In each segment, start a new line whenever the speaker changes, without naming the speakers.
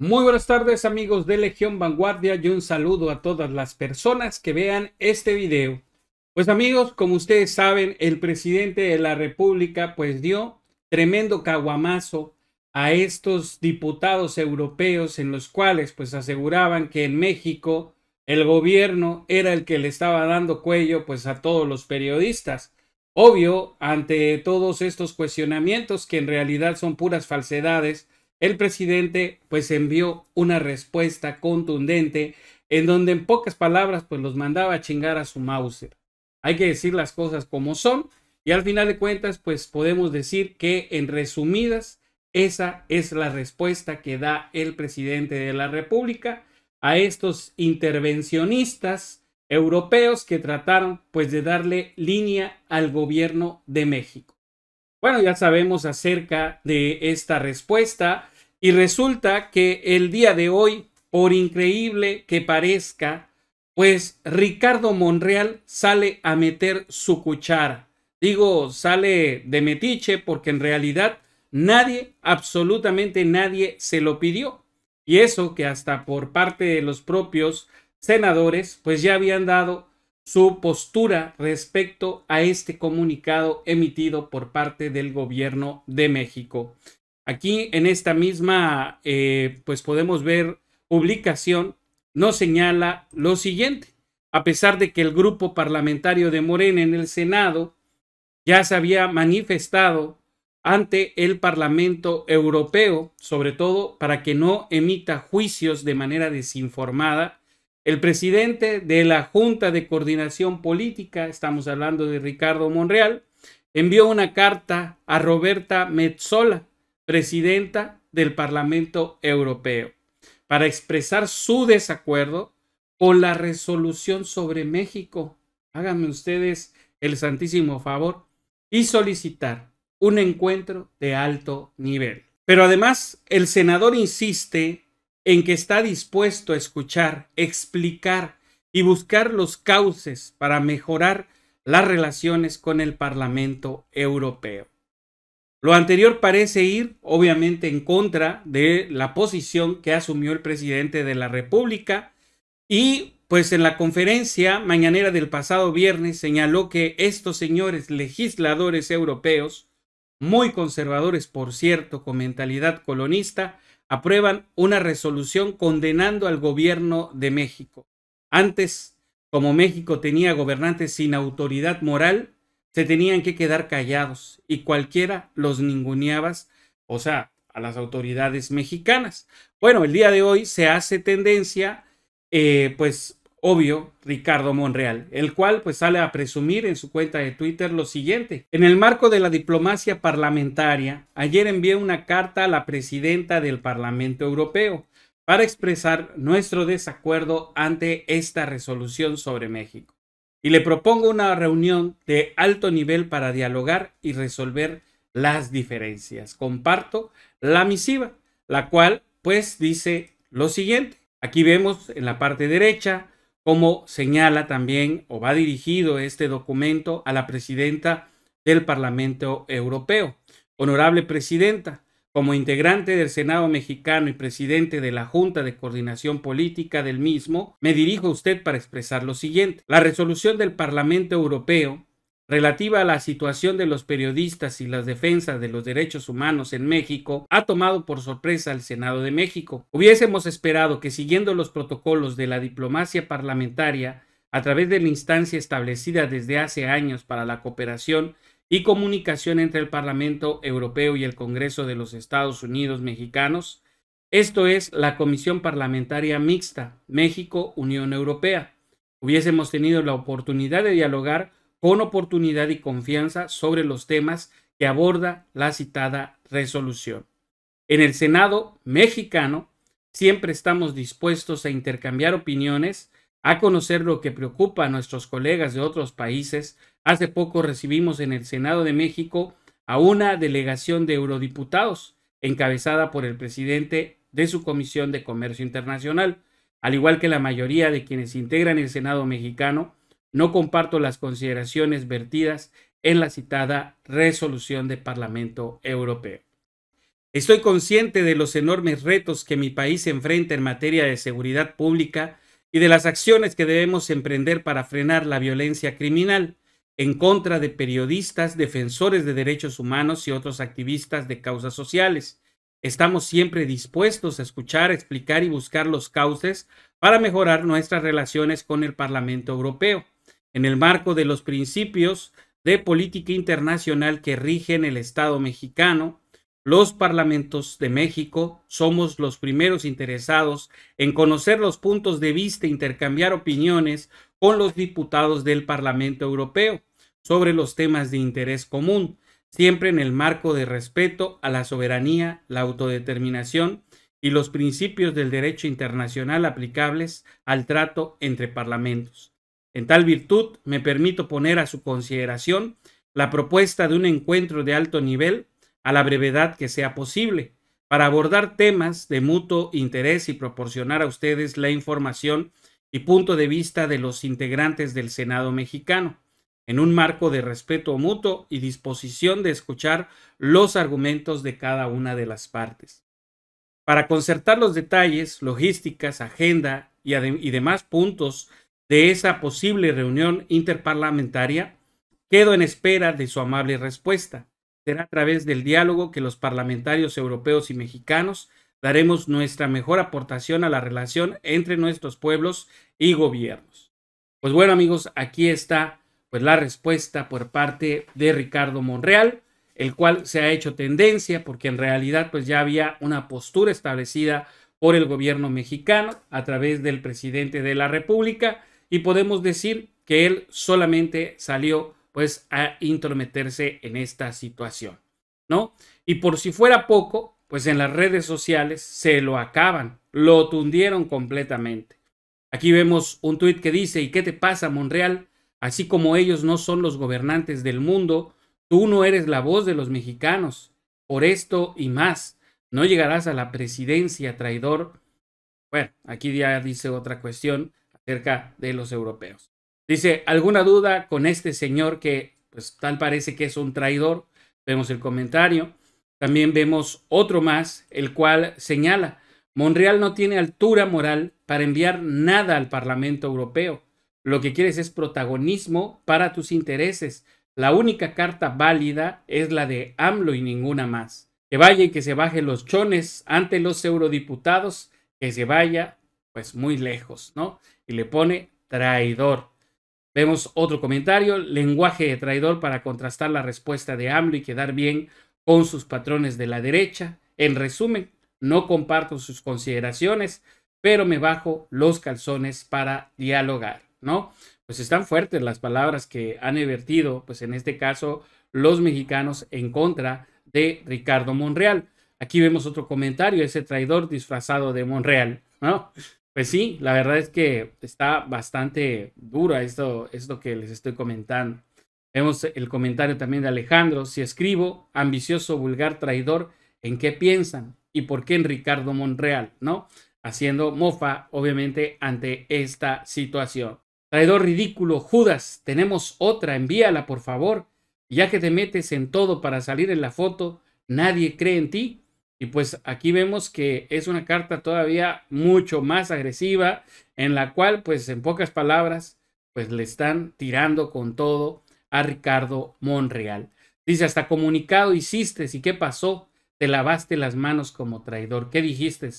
Muy buenas tardes amigos de Legión Vanguardia y un saludo a todas las personas que vean este video. Pues amigos, como ustedes saben, el presidente de la República pues dio tremendo caguamazo a estos diputados europeos en los cuales pues aseguraban que en México el gobierno era el que le estaba dando cuello pues a todos los periodistas. Obvio, ante todos estos cuestionamientos que en realidad son puras falsedades, el presidente pues envió una respuesta contundente en donde en pocas palabras pues los mandaba a chingar a su Mauser. Hay que decir las cosas como son y al final de cuentas pues podemos decir que en resumidas esa es la respuesta que da el presidente de la República a estos intervencionistas europeos que trataron pues de darle línea al gobierno de México. Bueno, ya sabemos acerca de esta respuesta y resulta que el día de hoy, por increíble que parezca, pues Ricardo Monreal sale a meter su cuchara. Digo, sale de metiche porque en realidad nadie, absolutamente nadie se lo pidió. Y eso que hasta por parte de los propios senadores, pues ya habían dado su postura respecto a este comunicado emitido por parte del gobierno de México. Aquí en esta misma, eh, pues podemos ver publicación, nos señala lo siguiente. A pesar de que el grupo parlamentario de Morena en el Senado ya se había manifestado ante el Parlamento Europeo, sobre todo para que no emita juicios de manera desinformada el presidente de la Junta de Coordinación Política, estamos hablando de Ricardo Monreal, envió una carta a Roberta Metzola, presidenta del Parlamento Europeo, para expresar su desacuerdo con la resolución sobre México. Háganme ustedes el santísimo favor y solicitar un encuentro de alto nivel. Pero además, el senador insiste en que está dispuesto a escuchar, explicar y buscar los cauces para mejorar las relaciones con el Parlamento Europeo. Lo anterior parece ir, obviamente, en contra de la posición que asumió el presidente de la República y, pues, en la conferencia mañanera del pasado viernes señaló que estos señores legisladores europeos, muy conservadores, por cierto, con mentalidad colonista, aprueban una resolución condenando al gobierno de México. Antes, como México tenía gobernantes sin autoridad moral, se tenían que quedar callados y cualquiera los ninguneaba o sea, a las autoridades mexicanas. Bueno, el día de hoy se hace tendencia, eh, pues, obvio, Ricardo Monreal, el cual pues sale a presumir en su cuenta de Twitter lo siguiente. En el marco de la diplomacia parlamentaria, ayer envié una carta a la presidenta del Parlamento Europeo para expresar nuestro desacuerdo ante esta resolución sobre México. Y le propongo una reunión de alto nivel para dialogar y resolver las diferencias. Comparto la misiva, la cual pues dice lo siguiente. Aquí vemos en la parte derecha como señala también o va dirigido este documento a la presidenta del Parlamento Europeo. Honorable presidenta, como integrante del Senado mexicano y presidente de la Junta de Coordinación Política del mismo, me dirijo a usted para expresar lo siguiente. La resolución del Parlamento Europeo relativa a la situación de los periodistas y las defensas de los derechos humanos en México ha tomado por sorpresa al Senado de México. Hubiésemos esperado que siguiendo los protocolos de la diplomacia parlamentaria a través de la instancia establecida desde hace años para la cooperación y comunicación entre el Parlamento Europeo y el Congreso de los Estados Unidos mexicanos, esto es la Comisión Parlamentaria Mixta México-Unión Europea. Hubiésemos tenido la oportunidad de dialogar con oportunidad y confianza sobre los temas que aborda la citada resolución. En el Senado mexicano siempre estamos dispuestos a intercambiar opiniones, a conocer lo que preocupa a nuestros colegas de otros países. Hace poco recibimos en el Senado de México a una delegación de eurodiputados encabezada por el presidente de su Comisión de Comercio Internacional. Al igual que la mayoría de quienes integran el Senado mexicano, no comparto las consideraciones vertidas en la citada resolución del Parlamento Europeo. Estoy consciente de los enormes retos que mi país enfrenta en materia de seguridad pública y de las acciones que debemos emprender para frenar la violencia criminal en contra de periodistas, defensores de derechos humanos y otros activistas de causas sociales. Estamos siempre dispuestos a escuchar, explicar y buscar los cauces para mejorar nuestras relaciones con el Parlamento Europeo en el marco de los principios de política internacional que rigen el Estado mexicano, los parlamentos de México somos los primeros interesados en conocer los puntos de vista e intercambiar opiniones con los diputados del Parlamento Europeo sobre los temas de interés común, siempre en el marco de respeto a la soberanía, la autodeterminación y los principios del derecho internacional aplicables al trato entre parlamentos. En tal virtud, me permito poner a su consideración la propuesta de un encuentro de alto nivel a la brevedad que sea posible, para abordar temas de mutuo interés y proporcionar a ustedes la información y punto de vista de los integrantes del Senado mexicano, en un marco de respeto mutuo y disposición de escuchar los argumentos de cada una de las partes. Para concertar los detalles, logísticas, agenda y, demás puntos de esa posible reunión interparlamentaria, quedo en espera de su amable respuesta. Será a través del diálogo que los parlamentarios europeos y mexicanos daremos nuestra mejor aportación a la relación entre nuestros pueblos y gobiernos. Pues bueno amigos, aquí está pues la respuesta por parte de Ricardo Monreal, el cual se ha hecho tendencia porque en realidad pues ya había una postura establecida por el gobierno mexicano a través del presidente de la República y podemos decir que él solamente salió pues a intrometerse en esta situación, ¿no? Y por si fuera poco, pues en las redes sociales se lo acaban, lo tundieron completamente. Aquí vemos un tuit que dice, ¿y qué te pasa, Monreal? Así como ellos no son los gobernantes del mundo, tú no eres la voz de los mexicanos. Por esto y más, no llegarás a la presidencia, traidor. Bueno, aquí ya dice otra cuestión cerca de los europeos. Dice, ¿alguna duda con este señor que pues, tal parece que es un traidor? Vemos el comentario. También vemos otro más, el cual señala, Monreal no tiene altura moral para enviar nada al Parlamento Europeo. Lo que quieres es protagonismo para tus intereses. La única carta válida es la de AMLO y ninguna más. Que vaya y que se baje los chones ante los eurodiputados, que se vaya pues muy lejos, ¿no? Y le pone traidor. Vemos otro comentario, lenguaje de traidor para contrastar la respuesta de AMLO y quedar bien con sus patrones de la derecha. En resumen, no comparto sus consideraciones, pero me bajo los calzones para dialogar, ¿no? Pues están fuertes las palabras que han invertido, pues en este caso, los mexicanos en contra de Ricardo Monreal. Aquí vemos otro comentario, ese traidor disfrazado de Monreal, ¿no? pues sí, la verdad es que está bastante dura esto, esto que les estoy comentando. Vemos el comentario también de Alejandro. Si escribo, ambicioso, vulgar, traidor, ¿en qué piensan? ¿Y por qué en Ricardo Monreal? ¿No? Haciendo mofa, obviamente, ante esta situación. Traidor ridículo, Judas, tenemos otra, envíala, por favor. Ya que te metes en todo para salir en la foto, nadie cree en ti. Y pues aquí vemos que es una carta todavía mucho más agresiva, en la cual, pues en pocas palabras, pues le están tirando con todo a Ricardo Monreal. Dice, hasta comunicado hiciste, ¿y qué pasó? Te lavaste las manos como traidor. ¿Qué dijiste?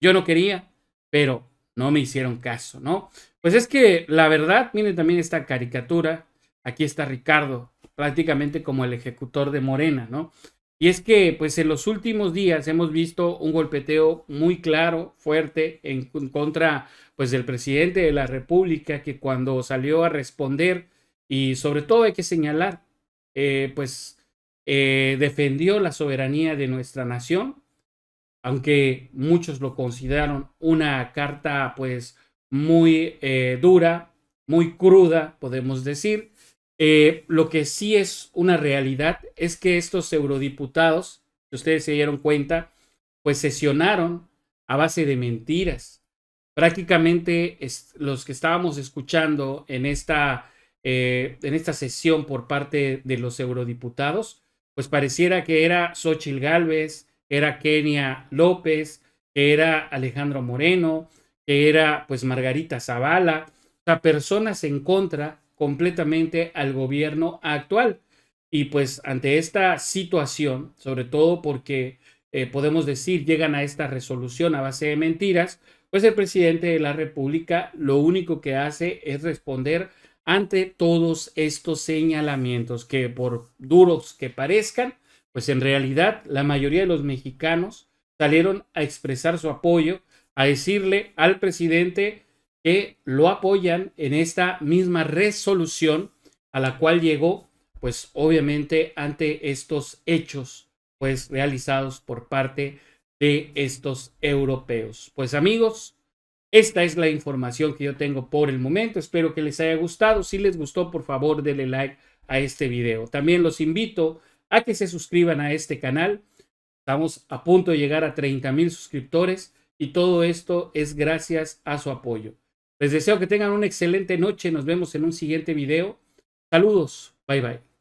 Yo no quería, pero no me hicieron caso, ¿no? Pues es que la verdad, miren también esta caricatura, aquí está Ricardo, prácticamente como el ejecutor de Morena, ¿no? Y es que, pues en los últimos días hemos visto un golpeteo muy claro, fuerte, en, contra, pues del presidente de la República, que cuando salió a responder, y sobre todo hay que señalar, eh, pues eh, defendió la soberanía de nuestra nación, aunque muchos lo consideraron una carta, pues muy eh, dura, muy cruda, podemos decir, eh, lo que sí es una realidad es que estos eurodiputados, si ustedes se dieron cuenta, pues sesionaron a base de mentiras. Prácticamente los que estábamos escuchando en esta, eh, en esta sesión por parte de los eurodiputados, pues pareciera que era Xochil Gálvez, era Kenia López, que era Alejandro Moreno, que era pues Margarita Zavala, o sea, personas en contra completamente al gobierno actual. Y pues ante esta situación, sobre todo porque eh, podemos decir llegan a esta resolución a base de mentiras, pues el presidente de la República lo único que hace es responder ante todos estos señalamientos que por duros que parezcan, pues en realidad la mayoría de los mexicanos salieron a expresar su apoyo, a decirle al presidente que lo apoyan en esta misma resolución a la cual llegó, pues obviamente ante estos hechos, pues realizados por parte de estos europeos. Pues amigos, esta es la información que yo tengo por el momento. Espero que les haya gustado. Si les gustó, por favor, denle like a este video. También los invito a que se suscriban a este canal. Estamos a punto de llegar a 30 mil suscriptores y todo esto es gracias a su apoyo. Les deseo que tengan una excelente noche. Nos vemos en un siguiente video. Saludos. Bye bye.